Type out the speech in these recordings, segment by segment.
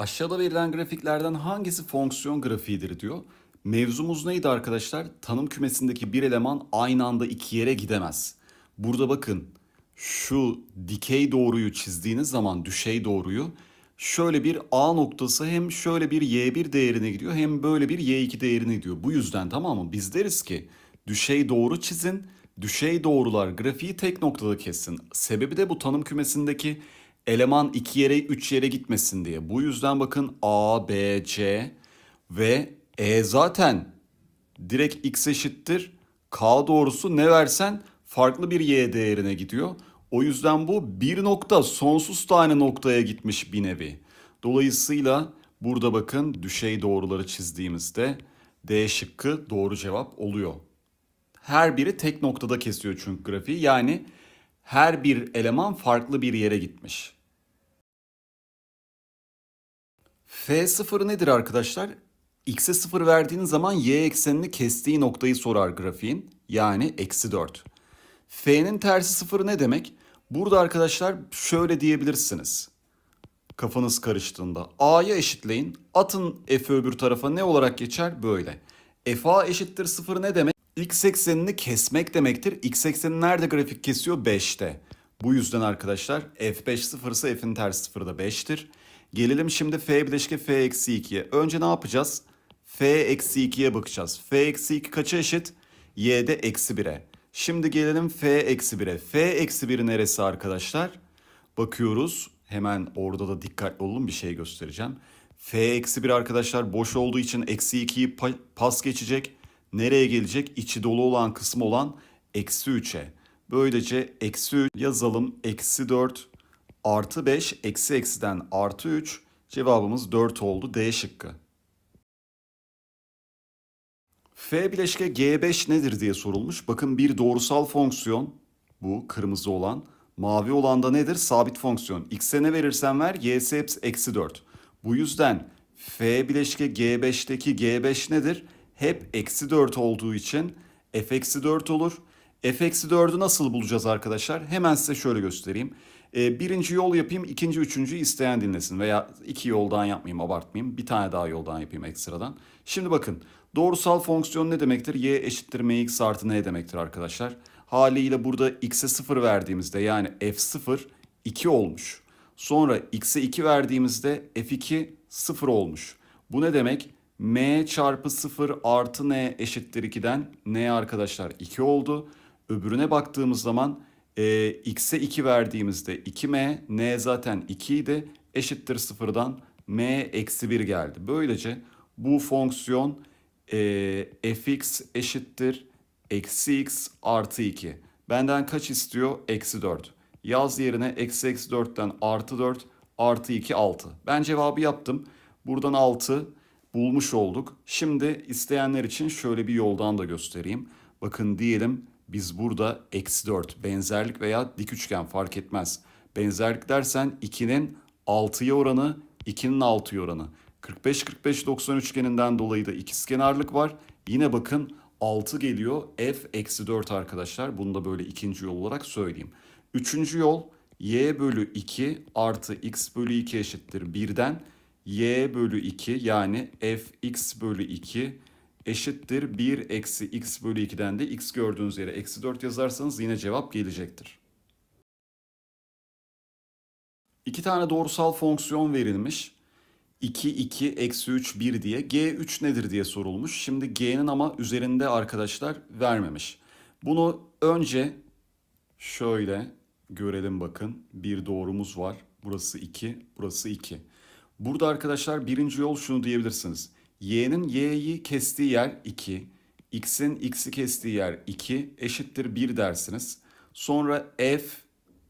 Aşağıda verilen grafiklerden hangisi fonksiyon grafiğidir diyor. Mevzumuz neydi arkadaşlar? Tanım kümesindeki bir eleman aynı anda iki yere gidemez. Burada bakın şu dikey doğruyu çizdiğiniz zaman düşey doğruyu şöyle bir A noktası hem şöyle bir Y1 değerine gidiyor hem böyle bir Y2 değerine gidiyor. Bu yüzden tamam mı? Biz deriz ki düşey doğru çizin, düşey doğrular grafiği tek noktada kessin. Sebebi de bu tanım kümesindeki eleman iki yere üç yere gitmesin diye. Bu yüzden bakın A, B, C ve E zaten direkt X eşittir. K doğrusu ne versen farklı bir Y değerine gidiyor. O yüzden bu bir nokta sonsuz tane noktaya gitmiş bir nevi. Dolayısıyla burada bakın düşey doğruları çizdiğimizde D şıkkı doğru cevap oluyor. Her biri tek noktada kesiyor çünkü grafiği. Yani her bir eleman farklı bir yere gitmiş. F0 nedir arkadaşlar? X'e 0 verdiğin zaman y eksenini kestiği noktayı sorar grafiğin. Yani eksi 4. F'nin tersi 0 ne demek? Burada arkadaşlar şöyle diyebilirsiniz. Kafanız karıştığında A'ya eşitleyin. Atın f öbür tarafa ne olarak geçer? Böyle. F a eşittir 0 ne demek? x eksenini kesmek demektir. X ekseni nerede grafik kesiyor? 5'te. Bu yüzden arkadaşlar f5 0 ise f'in tersi 0 da 5'tir. Gelelim şimdi f bileşke f eksi 2'ye. Önce ne yapacağız? f eksi 2'ye bakacağız. f eksi 2 kaça eşit? y'de eksi 1'e. Şimdi gelelim f eksi 1'e. f eksi 1 neresi arkadaşlar? Bakıyoruz. Hemen orada da dikkatli olun bir şey göstereceğim. f eksi 1 arkadaşlar boş olduğu için eksi 2'yi pas geçecek nereye gelecek? İçi dolu olan kısmı olan eksi 3'e. Böylece eksi 3 yazalım. Eksi 4 artı 5 eksi eksiden artı 3 cevabımız 4 oldu D şıkkı. F bileşke G5 nedir diye sorulmuş. Bakın bir doğrusal fonksiyon bu kırmızı olan. Mavi olan da nedir? Sabit fonksiyon. X'e ne verirsen ver y'si hepsi eksi 4. Bu yüzden F bileşke G5'teki G5 nedir? hep eksi 4 olduğu için f eksi 4 olur. f eksi 4'ü nasıl bulacağız arkadaşlar? Hemen size şöyle göstereyim. E, birinci yol yapayım, ikinci, üçüncü isteyen dinlesin. Veya iki yoldan yapmayayım, abartmayayım. Bir tane daha yoldan yapayım ekstradan. Şimdi bakın, doğrusal fonksiyon ne demektir? y eşittir mx artı ne demektir arkadaşlar? Haliyle burada x'e 0 verdiğimizde yani f0 2 olmuş. Sonra x'e 2 verdiğimizde f2 0 olmuş. Bu ne demek? m çarpı 0 artı n eşittir 2'den n arkadaşlar 2 oldu. Öbürüne baktığımız zaman e, x'e 2 verdiğimizde 2m, n zaten 2 idi. Eşittir 0'dan m eksi 1 geldi. Böylece bu fonksiyon e, fx eşittir eksi x artı 2. Benden kaç istiyor? Eksi 4. Yaz yerine eksi eksi 4'ten artı 4 artı 2 6. Ben cevabı yaptım. Buradan 6 bulmuş olduk. Şimdi isteyenler için şöyle bir yoldan da göstereyim. Bakın diyelim biz burada eksi 4 benzerlik veya dik üçgen fark etmez. Benzerlik dersen 2'nin 6'ya oranı 2'nin 6'ya oranı. 45-45-90 üçgeninden dolayı da ikizkenarlık var. Yine bakın 6 geliyor f eksi 4 arkadaşlar. Bunu da böyle ikinci yol olarak söyleyeyim. Üçüncü yol y bölü 2 artı x bölü 2 eşittir 1'den y bölü 2 yani f x bölü 2 eşittir 1 eksi x bölü 2'den de x gördüğünüz yere eksi 4 yazarsanız yine cevap gelecektir. İki tane doğrusal fonksiyon verilmiş. 2, 2, eksi 3, 1 diye. G3 nedir diye sorulmuş. Şimdi G'nin ama üzerinde arkadaşlar vermemiş. Bunu önce şöyle görelim bakın. Bir doğrumuz var. Burası 2, burası 2. Burada arkadaşlar birinci yol şunu diyebilirsiniz. Y'nin Y'yi kestiği yer 2. X'in X'i kestiği yer 2 eşittir 1 dersiniz. Sonra F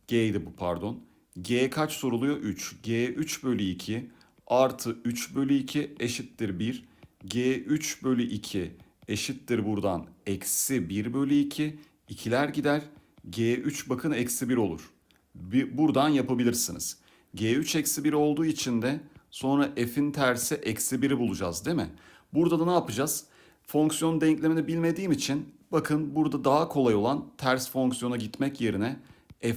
G'ydi bu pardon. G kaç soruluyor? 3. G 3 bölü 2 artı 3 bölü 2 eşittir 1. G 3 bölü 2 eşittir buradan eksi 1 bölü 2. İkiler gider. G3 bakın eksi 1 olur. Bir, buradan yapabilirsiniz. G3 eksi 1 olduğu için de Sonra f'in tersi eksi 1'i bulacağız değil mi? Burada da ne yapacağız? Fonksiyon denklemini bilmediğim için bakın burada daha kolay olan ters fonksiyona gitmek yerine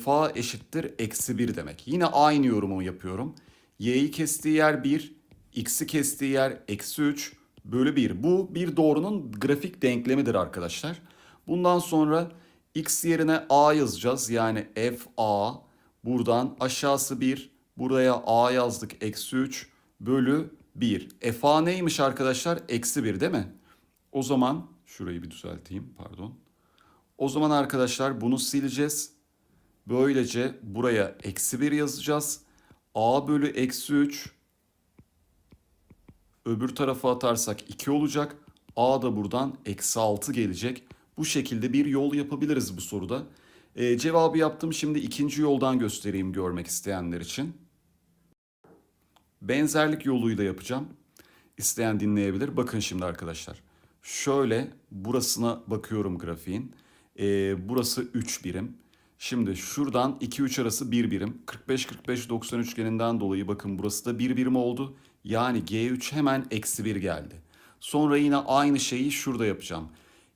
fa eşittir eksi 1 demek. Yine aynı yorumu yapıyorum. y'yi kestiği yer 1, x'i kestiği yer eksi 3 bölü 1. Bu bir doğrunun grafik denklemidir arkadaşlar. Bundan sonra x yerine a yazacağız. Yani f a buradan aşağısı 1 Buraya a yazdık eksi 3 bölü 1. E, fa neymiş arkadaşlar? Eksi 1 değil mi? O zaman şurayı bir düzelteyim pardon. O zaman arkadaşlar bunu sileceğiz. Böylece buraya eksi 1 yazacağız. a bölü eksi 3 öbür tarafa atarsak 2 olacak. a da buradan eksi 6 gelecek. Bu şekilde bir yol yapabiliriz bu soruda. Ee, cevabı yaptım. Şimdi ikinci yoldan göstereyim görmek isteyenler için. Benzerlik yoluyla yapacağım. İsteyen dinleyebilir. Bakın şimdi arkadaşlar. Şöyle burasına bakıyorum grafiğin. Ee, burası 3 birim. Şimdi şuradan 2-3 arası 1 birim. 45-45-90 üçgeninden dolayı bakın burası da 1 birim oldu. Yani G3 hemen eksi 1 geldi. Sonra yine aynı şeyi şurada yapacağım.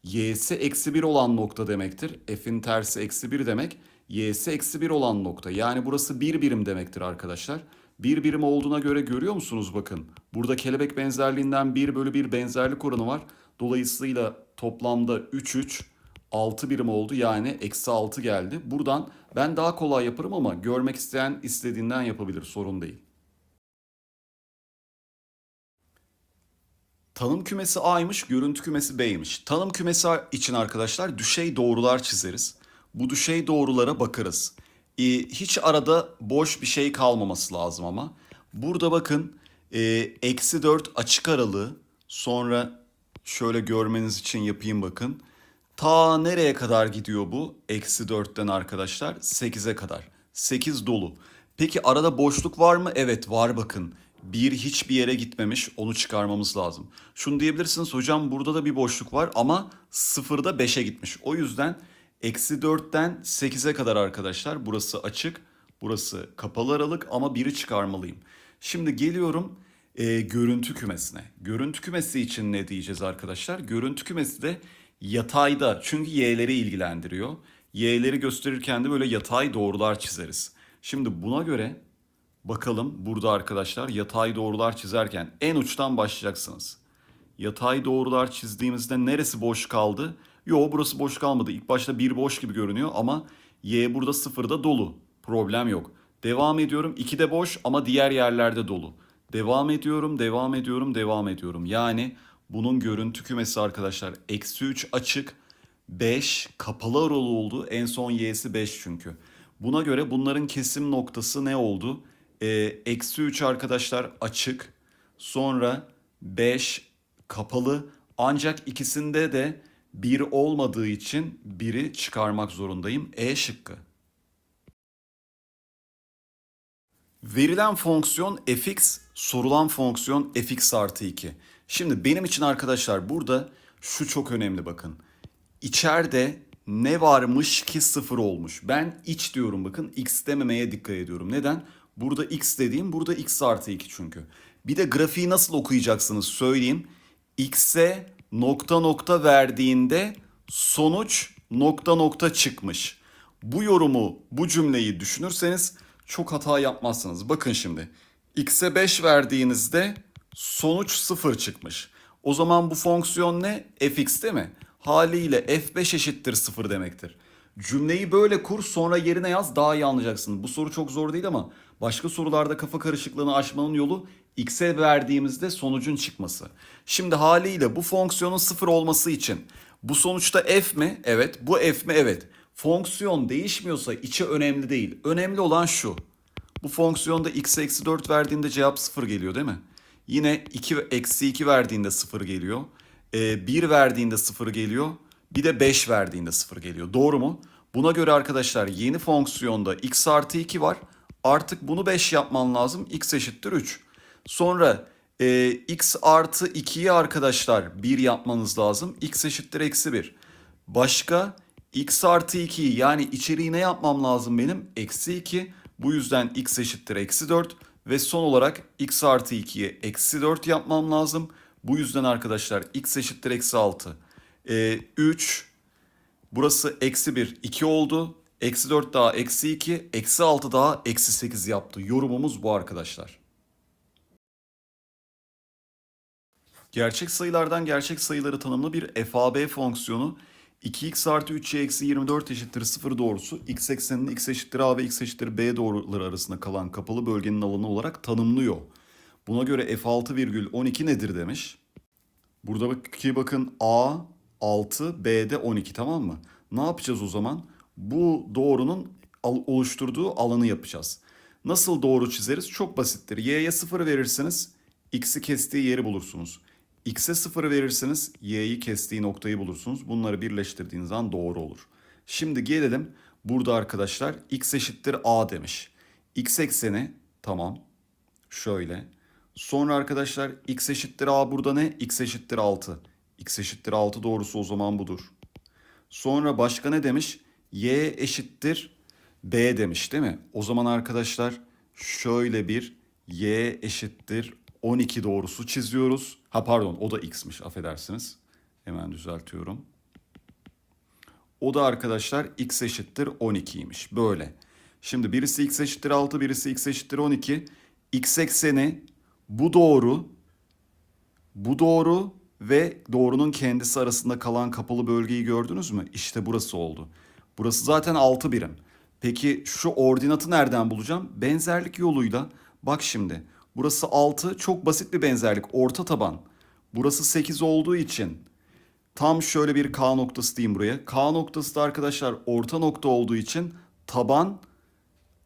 Y'si eksi 1 olan nokta demektir. F'in tersi eksi 1 demek. Y'si eksi 1 olan nokta. Yani burası 1 birim demektir arkadaşlar. Bir birim olduğuna göre görüyor musunuz bakın. Burada kelebek benzerliğinden 1 bölü 1 benzerlik oranı var. Dolayısıyla toplamda 3 3 6 birim oldu yani eksi 6 geldi. Buradan ben daha kolay yaparım ama görmek isteyen istediğinden yapabilir sorun değil. Tanım kümesi A'ymış, görüntü kümesi B'ymiş. Tanım kümesi için arkadaşlar düşey doğrular çizeriz. Bu düşey doğrulara bakarız. E, hiç arada boş bir şey kalmaması lazım ama. Burada bakın e, eksi 4 açık aralığı sonra şöyle görmeniz için yapayım bakın. Ta nereye kadar gidiyor bu? Eksi 4'ten arkadaşlar 8'e kadar. 8 dolu. Peki arada boşluk var mı? Evet var bakın. Bir hiçbir yere gitmemiş onu çıkarmamız lazım. Şunu diyebilirsiniz hocam burada da bir boşluk var ama sıfırda 5'e gitmiş. O yüzden Eksi 4'ten 8'e kadar arkadaşlar burası açık, burası kapalı aralık ama biri çıkarmalıyım. Şimdi geliyorum e, görüntü kümesine. Görüntü kümesi için ne diyeceğiz arkadaşlar? Görüntü kümesi de yatayda çünkü y'leri ilgilendiriyor. Y'leri gösterirken de böyle yatay doğrular çizeriz. Şimdi buna göre bakalım burada arkadaşlar yatay doğrular çizerken en uçtan başlayacaksınız. Yatay doğrular çizdiğimizde neresi boş kaldı? Yo burası boş kalmadı. İlk başta bir boş gibi görünüyor ama Y burada sıfırda dolu. Problem yok. Devam ediyorum. 2 de boş ama diğer yerlerde dolu. Devam ediyorum, devam ediyorum, devam ediyorum. Yani bunun görüntü kümesi arkadaşlar. Eksi 3 açık, 5 kapalı aralı oldu. En son y'si 5 çünkü. Buna göre bunların kesim noktası ne oldu? Ee, eksi 3 arkadaşlar açık. Sonra 5 kapalı. Ancak ikisinde de bir olmadığı için biri çıkarmak zorundayım. E şıkkı. Verilen fonksiyon fx, sorulan fonksiyon fx artı 2. Şimdi benim için arkadaşlar burada şu çok önemli bakın. İçeride ne varmış ki sıfır olmuş. Ben iç diyorum bakın x dememeye dikkat ediyorum. Neden? Burada x dediğim burada x artı 2 çünkü. Bir de grafiği nasıl okuyacaksınız söyleyeyim. x'e nokta nokta verdiğinde sonuç nokta nokta çıkmış. Bu yorumu, bu cümleyi düşünürseniz çok hata yapmazsınız. Bakın şimdi x'e 5 verdiğinizde sonuç 0 çıkmış. O zaman bu fonksiyon ne? fx değil mi? Haliyle f5 eşittir 0 demektir. Cümleyi böyle kur sonra yerine yaz daha iyi anlayacaksın. Bu soru çok zor değil ama başka sorularda kafa karışıklığını aşmanın yolu x'e verdiğimizde sonucun çıkması. Şimdi haliyle bu fonksiyonun sıfır olması için bu sonuçta f mi? Evet. Bu f mi? Evet. Fonksiyon değişmiyorsa içi önemli değil. Önemli olan şu. Bu fonksiyonda x eksi 4 verdiğinde cevap sıfır geliyor değil mi? Yine 2 eksi 2 verdiğinde sıfır geliyor. E, ee, 1 verdiğinde sıfır geliyor. Bir de 5 verdiğinde sıfır geliyor. Doğru mu? Buna göre arkadaşlar yeni fonksiyonda x artı 2 var. Artık bunu 5 yapman lazım. x eşittir 3. Sonra e, x artı 2'yi arkadaşlar 1 yapmanız lazım. x eşittir eksi 1. Başka x artı 2'yi yani içeriği ne yapmam lazım benim? Eksi 2. Bu yüzden x eşittir eksi 4. Ve son olarak x artı 2'ye eksi 4 yapmam lazım. Bu yüzden arkadaşlar x eşittir eksi 6. E, 3. Burası eksi 1 2 oldu. Eksi 4 daha eksi 2. Eksi 6 daha eksi 8 yaptı. Yorumumuz bu arkadaşlar. Gerçek sayılardan gerçek sayıları tanımlı bir FAB fonksiyonu 2x artı 3y eksi 24 eşittir 0 doğrusu x ekseni'nin x eşittir a ve x eşittir b doğruları arasında kalan kapalı bölgenin alanı olarak tanımlıyor. Buna göre f6,12 virgül nedir demiş. Burada ki bakın a 6 b'de 12 tamam mı? Ne yapacağız o zaman? Bu doğrunun oluşturduğu alanı yapacağız. Nasıl doğru çizeriz? Çok basittir. y'ye 0 verirseniz x'i kestiği yeri bulursunuz. X'e 0 verirsiniz, y'yi kestiği noktayı bulursunuz. Bunları birleştirdiğiniz an doğru olur. Şimdi gelelim burada arkadaşlar x eşittir a demiş. X ekseni tamam şöyle. Sonra arkadaşlar x eşittir a burada ne? x eşittir 6. x eşittir 6 doğrusu o zaman budur. Sonra başka ne demiş? y eşittir b demiş değil mi? O zaman arkadaşlar şöyle bir y eşittir 12 doğrusu çiziyoruz. Ha pardon o da x'miş affedersiniz. Hemen düzeltiyorum. O da arkadaşlar x eşittir 12'ymiş. Böyle. Şimdi birisi x eşittir 6, birisi x eşittir 12. x ekseni bu doğru, bu doğru ve doğrunun kendisi arasında kalan kapalı bölgeyi gördünüz mü? İşte burası oldu. Burası zaten 6 birim. Peki şu ordinatı nereden bulacağım? Benzerlik yoluyla. Bak şimdi Burası 6 çok basit bir benzerlik orta taban. Burası 8 olduğu için tam şöyle bir K noktası diyeyim buraya. K noktası da arkadaşlar orta nokta olduğu için taban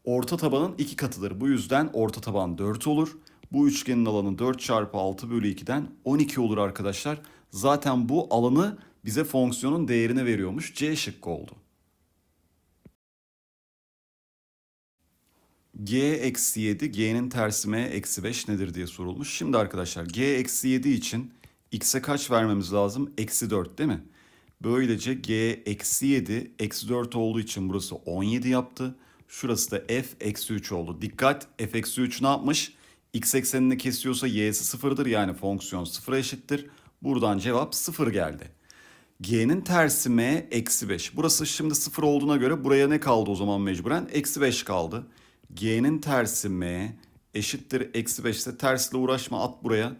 orta tabanın 2 katıdır. Bu yüzden orta taban 4 olur. Bu üçgenin alanı 4 çarpı 6 bölü 2'den 12 olur arkadaşlar. Zaten bu alanı bize fonksiyonun değerini veriyormuş. C şıkkı oldu. G eksi 7, G'nin tersi M eksi 5 nedir diye sorulmuş. Şimdi arkadaşlar G eksi 7 için X'e kaç vermemiz lazım? Eksi 4 değil mi? Böylece G eksi 7, eksi 4 olduğu için burası 17 yaptı. Şurası da F eksi 3 oldu. Dikkat F eksi 3 ne yapmış? X eksenini kesiyorsa Y'si sıfırdır. Yani fonksiyon sıfıra eşittir. Buradan cevap sıfır geldi. G'nin tersi M eksi 5. Burası şimdi sıfır olduğuna göre buraya ne kaldı o zaman mecburen? Eksi 5 kaldı. G'nin tersi M eşittir eksi 5 ise tersle uğraşma at buraya.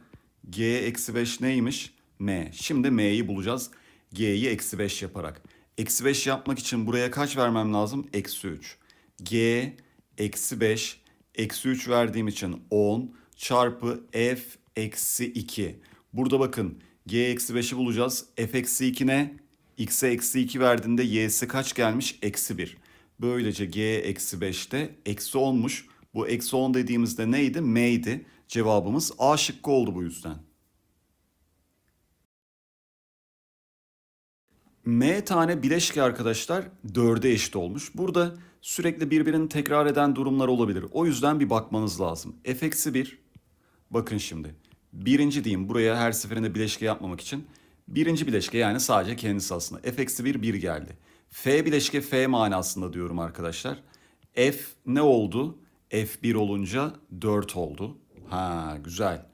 G eksi 5 neymiş? M. Şimdi M'yi bulacağız. G'yi eksi 5 yaparak. Eksi 5 yapmak için buraya kaç vermem lazım? Eksi 3. G eksi 5 eksi 3 verdiğim için 10 çarpı F eksi 2. Burada bakın G eksi 5'i bulacağız. F eksi 2 ne? X'e eksi 2 verdiğinde Y'si kaç gelmiş? Eksi 1. Böylece g eksi 5'te eksi 10'muş. Bu eksi 10 dediğimizde neydi? M'ydi. Cevabımız A şıkkı oldu bu yüzden. M tane bileşki arkadaşlar 4'e eşit olmuş. Burada sürekli birbirini tekrar eden durumlar olabilir. O yüzden bir bakmanız lazım. F eksi 1. Bakın şimdi. Birinci diyeyim buraya her seferinde bileşke yapmamak için. Birinci bileşke yani sadece kendisi aslında. F eksi 1 1 geldi. F bileşke F manasında diyorum arkadaşlar. F ne oldu? F1 olunca 4 oldu. Ha güzel.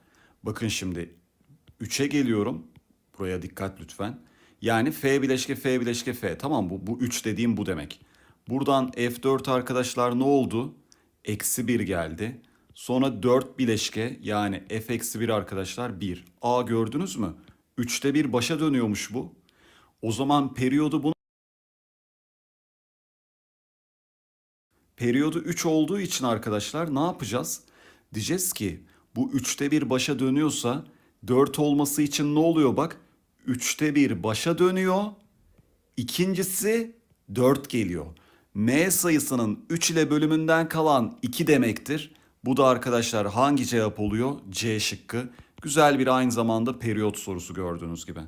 Bakın şimdi 3'e geliyorum. Buraya dikkat lütfen. Yani F bileşke F bileşke F. Tamam bu, bu 3 dediğim bu demek. Buradan F4 arkadaşlar ne oldu? Eksi 1 geldi. Sonra 4 bileşke yani F eksi 1 arkadaşlar 1. A gördünüz mü? 3'te 1 başa dönüyormuş bu. O zaman periyodu bunu Periyodu 3 olduğu için arkadaşlar ne yapacağız? Diyeceğiz ki bu 3'te 1 başa dönüyorsa 4 olması için ne oluyor bak? 3'te 1 başa dönüyor. İkincisi 4 geliyor. M sayısının 3 ile bölümünden kalan 2 demektir. Bu da arkadaşlar hangi cevap oluyor? C şıkkı. Güzel bir aynı zamanda periyot sorusu gördüğünüz gibi.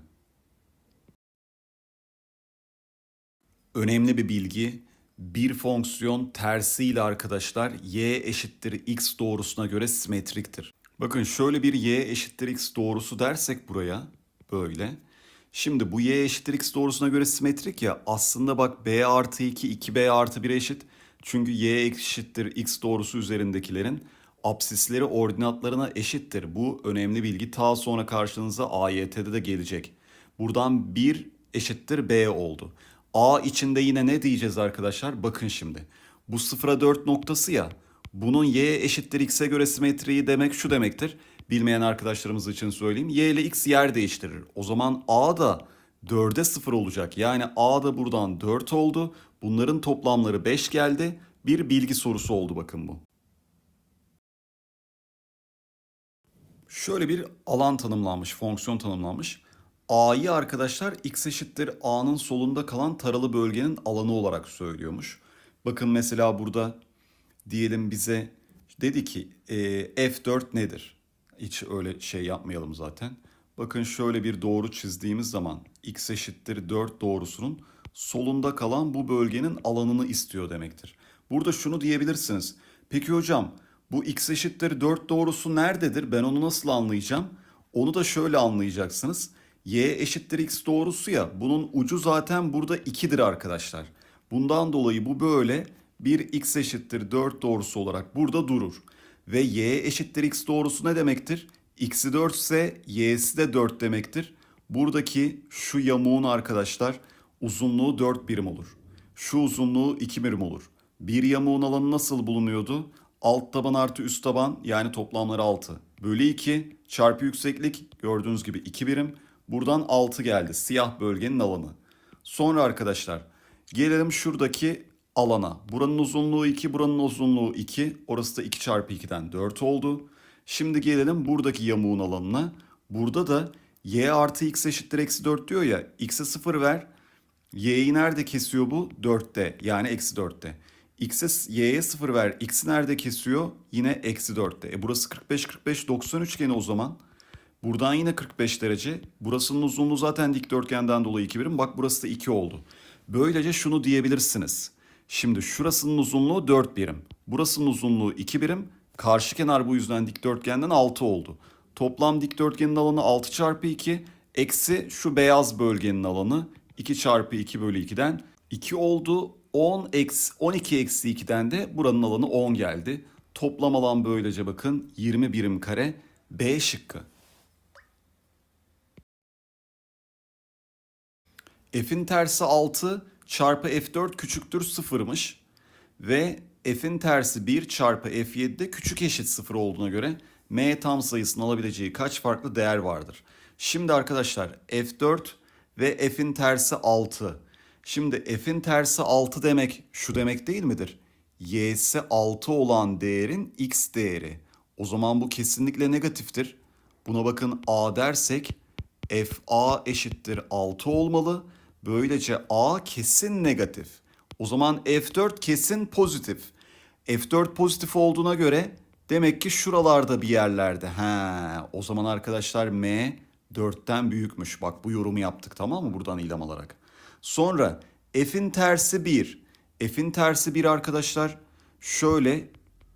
Önemli bir bilgi bir fonksiyon tersiyle arkadaşlar y eşittir x doğrusuna göre simetriktir. Bakın şöyle bir y eşittir x doğrusu dersek buraya böyle. Şimdi bu y eşittir x doğrusuna göre simetrik ya aslında bak b artı 2 2b artı 1'e eşit. Çünkü y eşittir x doğrusu üzerindekilerin absisleri ordinatlarına eşittir. Bu önemli bilgi ta sonra karşınıza AYT'de de gelecek. Buradan 1 eşittir b oldu. A içinde yine ne diyeceğiz arkadaşlar? Bakın şimdi. Bu sıfıra 4 noktası ya. Bunun y eşittir x'e göre simetriyi demek şu demektir. Bilmeyen arkadaşlarımız için söyleyeyim. Y ile x yer değiştirir. O zaman A da 4'e 0 olacak. Yani A da buradan 4 oldu. Bunların toplamları 5 geldi. Bir bilgi sorusu oldu bakın bu. Şöyle bir alan tanımlanmış, fonksiyon tanımlanmış. A'yı arkadaşlar x eşittir A'nın solunda kalan taralı bölgenin alanı olarak söylüyormuş. Bakın mesela burada diyelim bize dedi ki e, F4 nedir? Hiç öyle şey yapmayalım zaten. Bakın şöyle bir doğru çizdiğimiz zaman x eşittir 4 doğrusunun solunda kalan bu bölgenin alanını istiyor demektir. Burada şunu diyebilirsiniz. Peki hocam bu x eşittir 4 doğrusu nerededir? Ben onu nasıl anlayacağım? Onu da şöyle anlayacaksınız y eşittir x doğrusu ya bunun ucu zaten burada 2'dir arkadaşlar. Bundan dolayı bu böyle bir x eşittir 4 doğrusu olarak burada durur. Ve y eşittir x doğrusu ne demektir? x'i 4 ise y'si de 4 demektir. Buradaki şu yamuğun arkadaşlar uzunluğu 4 birim olur. Şu uzunluğu 2 birim olur. Bir yamuğun alanı nasıl bulunuyordu? Alt taban artı üst taban yani toplamları 6. Bölü 2 çarpı yükseklik gördüğünüz gibi 2 birim. Buradan 6 geldi. Siyah bölgenin alanı. Sonra arkadaşlar gelelim şuradaki alana. Buranın uzunluğu 2, buranın uzunluğu 2. Orası da 2 çarpı 2'den 4 oldu. Şimdi gelelim buradaki yamuğun alanına. Burada da y artı x eşittir eksi 4 diyor ya. x'e 0 ver. y'yi nerede kesiyor bu? 4'te yani eksi 4'te. X'e y'ye 0 ver. X'i nerede kesiyor? Yine eksi 4'te. E burası 45 45 90 üçgeni o zaman. Buradan yine 45 derece. Burasının uzunluğu zaten dikdörtgenden dolayı 2 birim. Bak burası da 2 oldu. Böylece şunu diyebilirsiniz. Şimdi şurasının uzunluğu 4 birim. Burasının uzunluğu 2 birim. Karşı kenar bu yüzden dikdörtgenden 6 oldu. Toplam dikdörtgenin alanı 6 çarpı 2. Eksi şu beyaz bölgenin alanı 2 çarpı 2 bölü 2'den 2 oldu. 10 eksi 12 eksi 2'den de buranın alanı 10 geldi. Toplam alan böylece bakın 20 birim kare B şıkkı. f'in tersi 6 çarpı f4 küçüktür 0'mış. Ve f'in tersi 1 çarpı f de küçük eşit 0 olduğuna göre m tam sayısının alabileceği kaç farklı değer vardır? Şimdi arkadaşlar f4 ve f'in tersi 6. Şimdi f'in tersi 6 demek şu demek değil midir? y'si 6 olan değerin x değeri. O zaman bu kesinlikle negatiftir. Buna bakın a dersek f a eşittir 6 olmalı Böylece A kesin negatif. O zaman F4 kesin pozitif. F4 pozitif olduğuna göre demek ki şuralarda bir yerlerde. He, o zaman arkadaşlar M 4'ten büyükmüş. Bak bu yorumu yaptık tamam mı buradan ilham alarak. Sonra F'in tersi 1. F'in tersi 1 arkadaşlar. Şöyle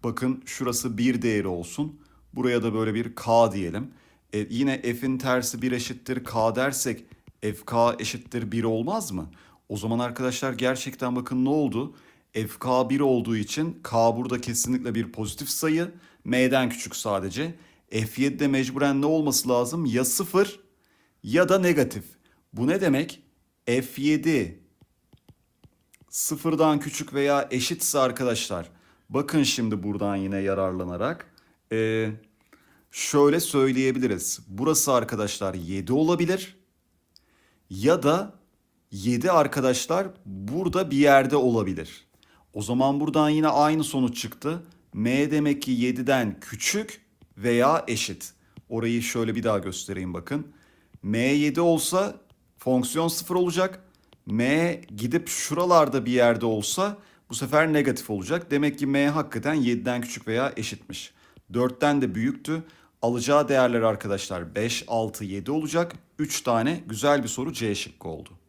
bakın şurası 1 değeri olsun. Buraya da böyle bir K diyelim. E, yine F'in tersi 1 eşittir K dersek FK eşittir 1 olmaz mı? O zaman arkadaşlar gerçekten bakın ne oldu? FK 1 olduğu için K burada kesinlikle bir pozitif sayı. M'den küçük sadece. f de mecburen ne olması lazım? Ya 0 ya da negatif. Bu ne demek? F7 sıfırdan küçük veya eşitse arkadaşlar bakın şimdi buradan yine yararlanarak ee, şöyle söyleyebiliriz. Burası arkadaşlar 7 olabilir ya da 7 arkadaşlar burada bir yerde olabilir. O zaman buradan yine aynı sonuç çıktı. M demek ki 7'den küçük veya eşit. Orayı şöyle bir daha göstereyim bakın. M 7 olsa fonksiyon 0 olacak. M gidip şuralarda bir yerde olsa bu sefer negatif olacak. Demek ki M hakikaten 7'den küçük veya eşitmiş. 4'ten de büyüktü. Alacağı değerler arkadaşlar 5, 6, 7 olacak. 3 tane güzel bir soru C şıkkı oldu.